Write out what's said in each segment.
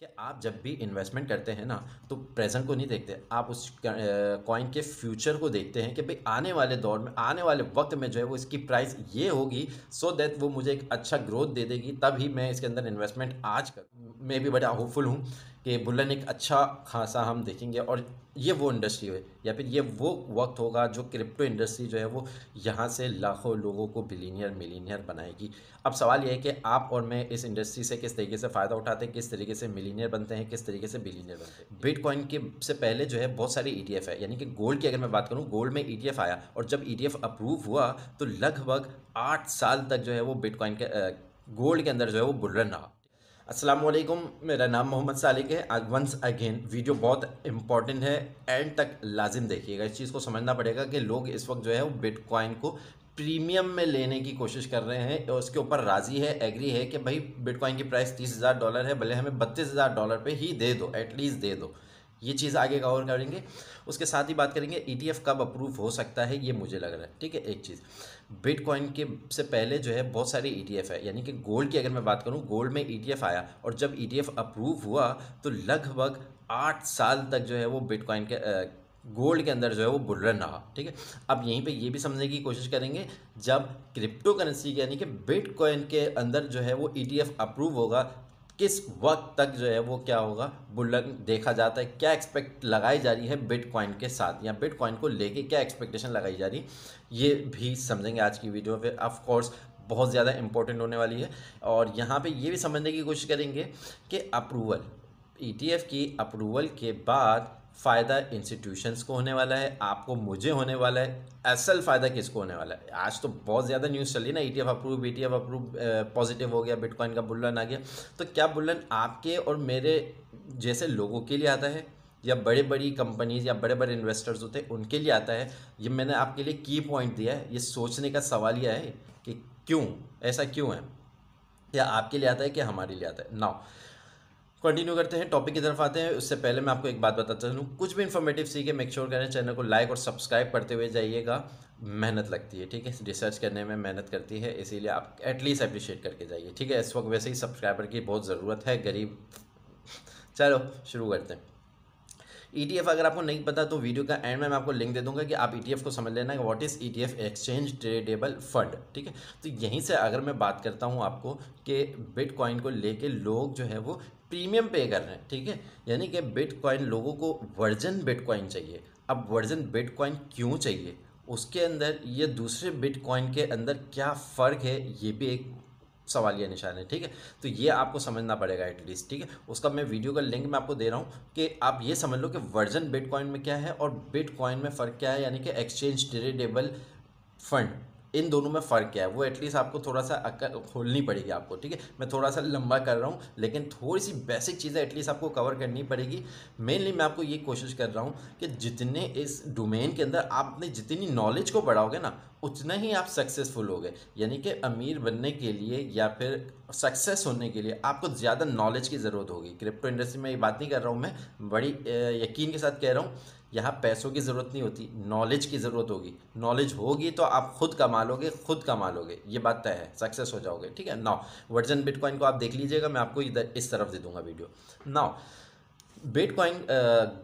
कि आप जब भी इन्वेस्टमेंट करते हैं ना तो प्रेजेंट को नहीं देखते आप उस कॉइन के फ्यूचर को देखते हैं कि भाई आने वाले दौर में आने वाले वक्त में जो है वो इसकी प्राइस ये होगी सो so दैट वो मुझे एक अच्छा ग्रोथ दे देगी तभी मैं इसके अंदर इन्वेस्टमेंट आज कर मैं भी बड़ा होपफुल हूँ कि बुलन एक अच्छा खासा हम देखेंगे और ये वो इंडस्ट्री है या फिर ये वो वक्त होगा जो क्रिप्टो इंडस्ट्री जो है वो यहाँ से लाखों लोगों को बिलीनियर मिलीनियर बनाएगी अब सवाल यह है कि आप और मैं इस इंडस्ट्री से किस तरीके से फ़ायदा उठाते हैं किस तरीके से मिलीनियर बनते हैं किस तरीके से बिलीनियर बनते हैं बिटकॉइन के से पहले जो है बहुत सारे ई e है यानी कि गोल्ड की अगर मैं बात करूँ गोल्ड में ई e आया और जब ई e अप्रूव हुआ तो लगभग आठ साल तक जो है वो बिटकॉइन के गोल्ड के अंदर जो है वो बुलरन रहा अस्सलाम वालेकुम मेरा नाम मोहम्मद सालिक है आज वंस अगेन वीडियो बहुत इंपॉर्टेंट है एंड तक लाजिम देखिएगा इस चीज़ को समझना पड़ेगा कि लोग इस वक्त जो है वो बिटकॉइन को प्रीमियम में लेने की कोशिश कर रहे हैं और उसके ऊपर राज़ी है एग्री है कि भाई बिटकॉइन की प्राइस तीस हज़ार डॉलर है भले हमें बत्तीस हज़ार डॉलर पे ही दे दो एटलीस्ट दे दो ये चीज़ आगे गौर करेंगे उसके साथ ही बात करेंगे ईटीएफ e कब अप्रूव हो सकता है ये मुझे लग रहा है ठीक है एक चीज़ बिटकॉइन के से पहले जो है बहुत सारे ईटीएफ e है यानी कि गोल्ड की अगर मैं बात करूँ गोल्ड में ईटीएफ e आया और जब ईटीएफ अप्रूव हुआ तो लगभग आठ साल तक जो है वो बिटकॉइन के आ, गोल्ड के अंदर जो है वो बुल रन रहा ठीक है अब यहीं पे ये भी समझने की कोशिश करेंगे जब क्रिप्टो करेंसी यानी कि बिटकॉइन के अंदर जो है वो ईटीएफ अप्रूव होगा किस वक्त तक जो है वो क्या होगा बुलन देखा जाता है क्या एक्सपेक्ट लगाई जा रही है बिटकॉइन के साथ या बिटकॉइन को लेके क्या एक्सपेक्टेशन लगाई जा रही है ये भी समझेंगे आज की वीडियो में ऑफ कोर्स बहुत ज़्यादा इंपॉर्टेंट होने वाली है और यहाँ पे ये भी समझने की कोशिश करेंगे कि अप्रूवल ई e की अप्रूवल के बाद फ़ायदा इंस्टीट्यूशंस को होने वाला है आपको मुझे होने वाला है असल फ़ायदा किसको होने वाला है आज तो बहुत ज़्यादा न्यूज़ चली ना E T F approve B T F approve positive हो गया बिटकॉइन का बुल्लन आ गया तो क्या बुल्लन आपके और मेरे जैसे लोगों के लिए आता है या बड़े बड़ी कंपनीज या बड़े बड़े इन्वेस्टर्स होते हैं उनके लिए आता है ये मैंने आपके लिए की पॉइंट दिया है ये सोचने का सवाल यह है कि क्यों ऐसा क्यों है या आपके लिए आता है कि हमारे लिए आता है नाउ कंटिन्यू करते हैं टॉपिक की तरफ आते हैं उससे पहले मैं आपको एक बात बताता चलूँ कुछ भी इन्फॉर्मेटिव सीखे मेक श्योर करें चैनल को लाइक और सब्सक्राइब करते हुए जाइएगा मेहनत लगती है ठीक है रिसर्च करने में मेहनत करती है इसीलिए आप एटलीस्ट अप्रिशिएट करके जाइए ठीक है इस वक्त वैसे ही सब्सक्राइबर की बहुत ज़रूरत है गरीब चलो शुरू करते हैं ई e अगर आपको नहीं पता तो वीडियो का एंड में मैं आपको लिंक दे दूंगा कि आप ई e को समझ लेना what is E exchange tradable fund ठीक है तो यहीं से अगर मैं बात करता हूँ आपको कि बिटकॉइन को लेके लोग जो है वो प्रीमियम पे कर रहे हैं ठीक है यानी कि बिटकॉइन लोगों को वर्जन बिटकॉइन चाहिए अब वर्जन बिटकॉइन क्यों चाहिए उसके अंदर ये दूसरे बिटकॉइन के अंदर क्या फ़र्क है ये भी एक सवाल या निशान है ठीक है तो ये आपको समझना पड़ेगा एटलीस्ट ठीक है उसका मैं वीडियो का लिंक मैं आपको दे रहा हूँ कि आप ये समझ लो कि वर्जन बिटकॉइन में क्या है और बिटकॉइन में फ़र्क क्या है यानी कि एक्सचेंज ट्रेडेबल फंड इन दोनों में फ़र्क क्या है वो एटलीस्ट आपको थोड़ा सा अक्कर खोलनी पड़ेगी आपको ठीक है मैं थोड़ा सा लंबा कर रहा हूँ लेकिन थोड़ी सी बेसिक चीज़ें एटलीस्ट आपको कवर करनी पड़ेगी मेनली मैं आपको ये कोशिश कर रहा हूँ कि जितने इस डोमेन के अंदर आपने जितनी नॉलेज को बढ़ाओगे ना उतना ही आप सक्सेसफुल हो गए यानी कि अमीर बनने के लिए या फिर सक्सेस होने के लिए आपको ज़्यादा नॉलेज की ज़रूरत होगी क्रिप्टो इंडस्ट्री में ये बात नहीं कर रहा हूँ मैं बड़ी यकीन के साथ कह रहा हूँ यहाँ पैसों की ज़रूरत नहीं होती नॉलेज की ज़रूरत होगी नॉलेज होगी तो आप खुद कमा लोगे खुद कमा लोगे ये बात तय है सक्सेस हो जाओगे ठीक है नाउ वर्जन बिटकॉइन को आप देख लीजिएगा मैं आपको इधर इस तरफ दे दूंगा वीडियो नाउ बिटकॉइन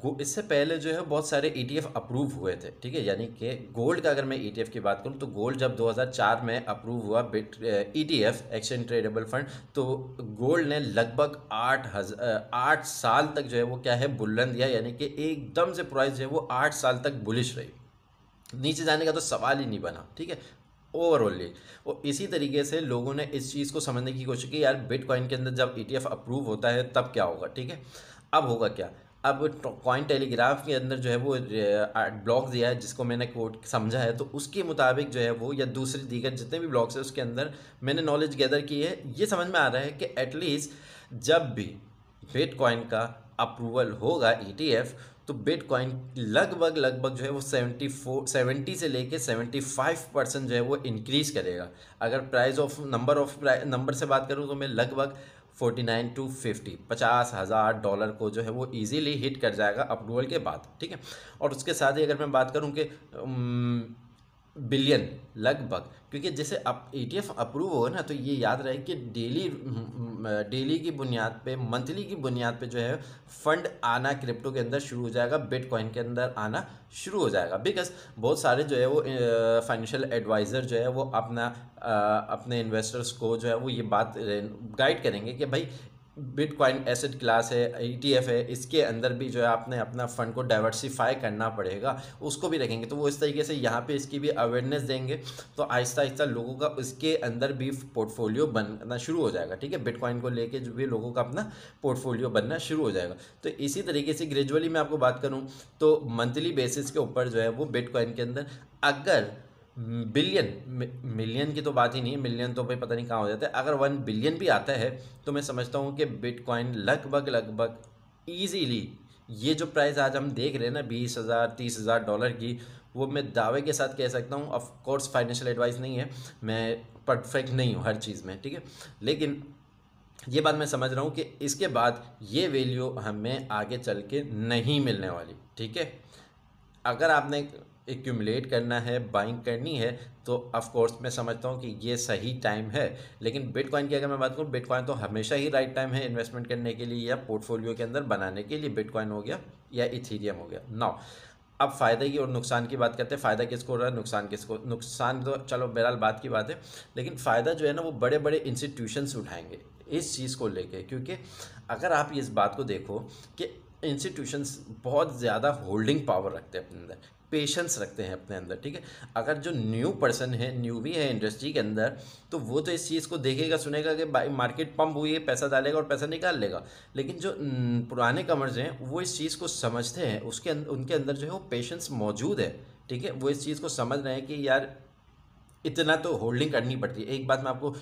uh, इससे पहले जो है बहुत सारे ईटीएफ e अप्रूव हुए थे ठीक है यानी कि गोल्ड का अगर मैं ईटीएफ e की बात करूं तो गोल्ड जब 2004 में अप्रूव हुआ bit ETF exchange tradable fund तो गोल्ड ने लगभग आठ हज़ार uh, आठ साल तक जो है वो क्या है बुलंद दिया यानी कि एकदम से प्राइस जो है वो आठ साल तक बुलिश रही नीचे जाने का तो सवाल ही नहीं बना ठीक है ओवरऑलली और इसी तरीके से लोगों ने इस चीज़ को समझने की कोशिश की यार बिटकॉइन के अंदर जब ईटीएफ e अप्रूव होता है तब क्या होगा ठीक है अब होगा क्या अब कॉइन तो टेलीग्राफ के अंदर जो है वो ब्लॉग दिया है जिसको मैंने कोट समझा है तो उसके मुताबिक जो है वो या दूसरे दीगर जितने भी ब्लॉग्स हैं उसके अंदर मैंने नॉलेज गैदर की है ये समझ में आ रहा है कि एटलीस्ट जब भी बिट कॉइन का अप्रूवल होगा ई e तो बिटकॉइन लगभग लगभग जो है वो सेवेंटी फोर सेवेंटी से लेके सेवेंटी फाइव परसेंट जो है वो इंक्रीज़ करेगा अगर price of number of number से बात करूँ तो मैं लगभग फोर्टी नाइन टू फिफ्टी पचास हज़ार डॉलर को जो है वो इजीली हिट कर जाएगा अप्रूवल के बाद ठीक है और उसके साथ ही अगर मैं बात करूँ कि बिलियन लगभग क्योंकि जैसे अप ई टी एफ अप्रूव हो ना तो ये याद रहे कि डेली डेली की बुनियाद पे मंथली की बुनियाद पे जो है फंड आना क्रिप्टो के अंदर शुरू हो जाएगा बिटकॉइन के अंदर आना शुरू हो जाएगा बिकॉज बहुत सारे जो है वो फाइनेंशियल एडवाइज़र जो है वो अपना आ, अपने इन्वेस्टर्स को जो है वो ये बात गाइड करेंगे कि भाई बिटकॉइन एसेट क्लास है ईटीएफ e है इसके अंदर भी जो है आपने अपना फ़ंड को डाइवर्सिफाई करना पड़ेगा उसको भी रखेंगे तो वो इस तरीके से यहाँ पे इसकी भी अवेयरनेस देंगे तो आहिस्ता आहिस्ता लोगों का इसके अंदर भी पोर्टफोलियो बनना शुरू हो जाएगा ठीक है बिटकॉइन को लेके जो भी लोगों का अपना पोर्टफोलियो बनना शुरू हो जाएगा तो इसी तरीके से ग्रेजुअली मैं आपको बात करूँ तो मंथली बेसिस के ऊपर जो है वो बिटकॉइन के अंदर अगर बिलियन मिलियन की तो बात ही नहीं मिलियन तो भाई पता नहीं कहाँ हो जाता है अगर वन बिलियन भी आता है तो मैं समझता हूँ कि बिटकॉइन लगभग लगभग ईजीली ये जो प्राइस आज हम देख रहे हैं ना बीस हज़ार तीस हज़ार डॉलर की वो मैं दावे के साथ कह सकता हूँ ऑफकोर्स फाइनेंशियल एडवाइस नहीं है मैं परफेक्ट नहीं हूँ हर चीज़ में ठीक है लेकिन ये बात मैं समझ रहा हूँ कि इसके बाद ये वैल्यू हमें आगे चल के नहीं मिलने वाली ठीक है अगर आपने एक्यूमलेट करना है बाइंग करनी है तो ऑफ कोर्स मैं समझता हूँ कि ये सही टाइम है लेकिन बिटकॉइन की अगर मैं बात करूँ बिटकॉइन तो हमेशा ही राइट टाइम है इन्वेस्टमेंट करने के लिए या पोर्टफोलियो के अंदर बनाने के लिए बिटकॉइन हो गया या इथीरियम हो गया नाउ अब फ़ायदे की और नुकसान की बात करते हैं फ़ायदा किसको हो रहा है नुकसान किसको नुकसान तो चलो बहरहाल बात की बात है लेकिन फ़ायदा जो है ना वो बड़े बड़े इंस्टीट्यूशन उठाएंगे इस चीज़ को लेके क्योंकि अगर आप इस बात को देखो कि इंस्टीट्यूशंस बहुत ज़्यादा होल्डिंग पावर रखते हैं अपने अंदर पेशेंस रखते हैं अपने अंदर ठीक है अगर जो न्यू पर्सन है न्यू भी है इंडस्ट्री के अंदर तो वो तो इस चीज़ को देखेगा सुनेगा कि भाई मार्केट पंप हुई है पैसा डालेगा और पैसा निकाल लेगा लेकिन जो पुराने कमर्स हैं वो इस चीज़ को समझते हैं उसके अं, उनके अंदर जो है वो पेशेंस मौजूद है ठीक है वो इस चीज़ को समझ रहे हैं कि यार इतना तो होल्डिंग करनी पड़ती है एक बात मैं आपको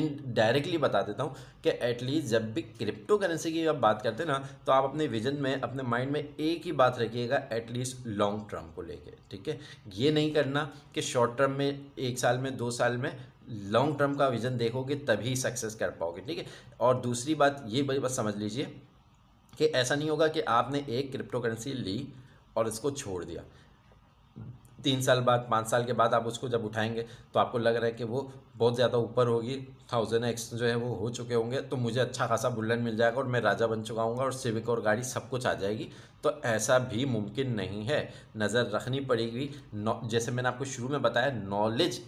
इन डायरेक्टली बता देता हूँ कि एटलीस्ट जब भी क्रिप्टो करेंसी की आप बात करते हैं ना तो आप अपने विजन में अपने माइंड में एक ही बात रखिएगा एटलीस्ट लॉन्ग टर्म को लेके ठीक है ये नहीं करना कि शॉर्ट टर्म में एक साल में दो साल में लॉन्ग टर्म का विजन देखोगे तभी सक्सेस कर पाओगे ठीक है और दूसरी बात ये बड़ी बात समझ लीजिए कि ऐसा नहीं होगा कि आपने एक क्रिप्टो करेंसी ली और इसको छोड़ दिया तीन साल बाद पाँच साल के बाद आप उसको जब उठाएंगे तो आपको लग रहा है कि वो बहुत ज़्यादा ऊपर होगी थाउजेंड एक्स जो है वो हो चुके होंगे तो मुझे अच्छा खासा बुलेट मिल जाएगा और मैं राजा बन चुका हूँ और सिविक और गाड़ी सब कुछ आ जाएगी तो ऐसा भी मुमकिन नहीं है नज़र रखनी पड़ेगी जैसे मैंने आपको शुरू में बताया नॉलेज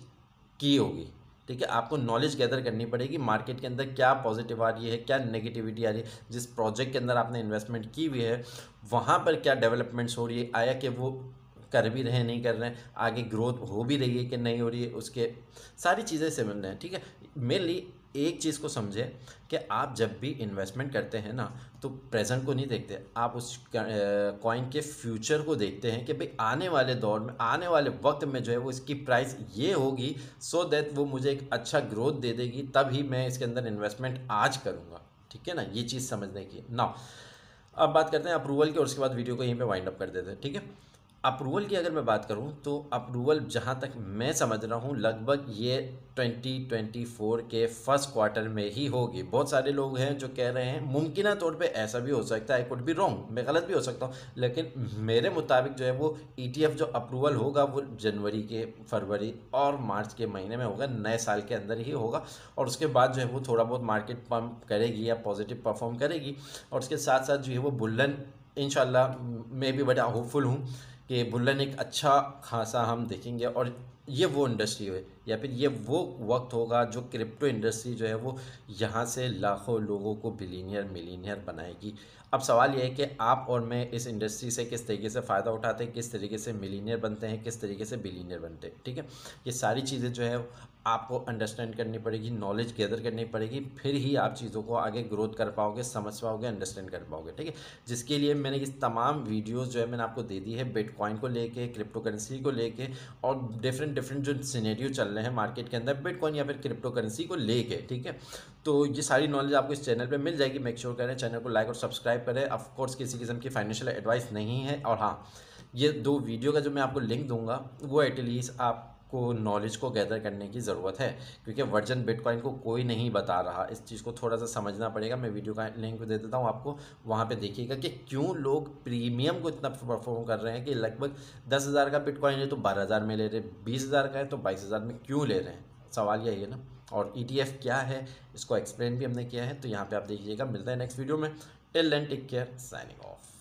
की होगी ठीक है आपको नॉलेज गैदर करनी पड़ेगी मार्केट के अंदर क्या पॉजिटिव आ रही है क्या नेगेटिविटी आ रही है जिस प्रोजेक्ट के अंदर आपने इन्वेस्टमेंट की हुई है वहाँ पर क्या डेवलपमेंट्स हो रही है आया कि वो कर भी रहे हैं नहीं कर रहे हैं आगे ग्रोथ हो भी रही है कि नहीं हो रही है उसके सारी चीज़ें मिल रहे हैं ठीक है मेनली एक चीज़ को समझें कि आप जब भी इन्वेस्टमेंट करते हैं ना तो प्रेजेंट को नहीं देखते आप उस कॉइन के फ्यूचर को देखते हैं कि भाई आने वाले दौर में आने वाले वक्त में जो है वो इसकी प्राइस ये होगी सो so दैट वो मुझे एक अच्छा ग्रोथ दे देगी तभी मैं इसके अंदर इन्वेस्टमेंट आज करूँगा ठीक है ना ये चीज़ समझने की ना अब बात करते हैं अप्रूवल की और उसके बाद वीडियो को यहीं पर वाइंड अप कर देते हैं ठीक है अप्रूवल की अगर मैं बात करूं तो अप्रूवल जहां तक मैं समझ रहा हूं लगभग ये 2024 के फर्स्ट क्वार्टर में ही होगी बहुत सारे लोग हैं जो कह रहे हैं मुमकिन तौर पे ऐसा भी हो सकता है आई कुड भी रॉन्ग मैं गलत भी हो सकता हूं लेकिन मेरे मुताबिक जो है वो ई e जो अप्रूवल होगा वो जनवरी के फरवरी और मार्च के महीने में होगा नए साल के अंदर ही होगा और उसके बाद जो है वो थोड़ा बहुत मार्केट पम्प करेगी या पॉजिटिव परफॉर्म करेगी और उसके साथ साथ जो है वो बुल्लन इन मे भी बड़ा होपफुल हूँ कि बुल्लन एक अच्छा खासा हम देखेंगे और ये वो इंडस्ट्री है या फिर ये वो वक्त होगा जो क्रिप्टो इंडस्ट्री जो है वो यहाँ से लाखों लोगों को बिलीनियर मिलीनियर बनाएगी अब सवाल ये है कि आप और मैं इस इंडस्ट्री से किस तरीके से फ़ायदा उठाते हैं किस तरीके से मिलीनियर बनते हैं किस तरीके से बिलीनियर बनते हैं ठीक है ये सारी चीज़ें जो है आपको अंडरस्टैंड करनी पड़ेगी नॉलेज गैदर करनी पड़ेगी फिर ही आप चीज़ों को आगे ग्रोथ कर पाओगे समझ पाओगे अंडरस्टैंड कर पाओगे ठीक है जिसके लिए मैंने इस तमाम वीडियोस जो है मैंने आपको दे दी है बिटकॉइन को लेके क्रिप्टो करेंसी को लेके और डिफरेंट डिफरेंट जो सीनेरियो चल रहे हैं मार्केट के अंदर बिटकॉइन या फिर क्रिप्टो करेंसी को लेके ठीक है तो ये सारी नॉलेज आपको इस चैनल पे मिल जाएगी मेक श्योर करें चैनल को लाइक और सब्सक्राइब करें ऑफकोर्स किसी किस्म की फाइनेंशियल एडवाइस नहीं है और हाँ ये दो वीडियो का जो मैं आपको लिंक दूंगा वो एटलीस्ट आप को नॉलेज को गैदर करने की ज़रूरत है क्योंकि वर्जन बिटकॉइन को कोई नहीं बता रहा इस चीज़ को थोड़ा सा समझना पड़ेगा मैं वीडियो का लिंक दे देता हूँ आपको वहाँ पे देखिएगा कि क्यों लोग प्रीमियम को इतना परफॉर्म कर रहे हैं कि लगभग दस हज़ार का बिटकॉइन है तो बारह हज़ार में ले रहे हैं बीस हज़ार का है तो बाईस हज़ार में क्यों ले रहे हैं सवाल यही है ना और ई e क्या है इसको एक्सप्लेन भी हमने किया है तो यहाँ पर आप देखिएगा मिलता है नेक्स्ट वीडियो में till end take care signing of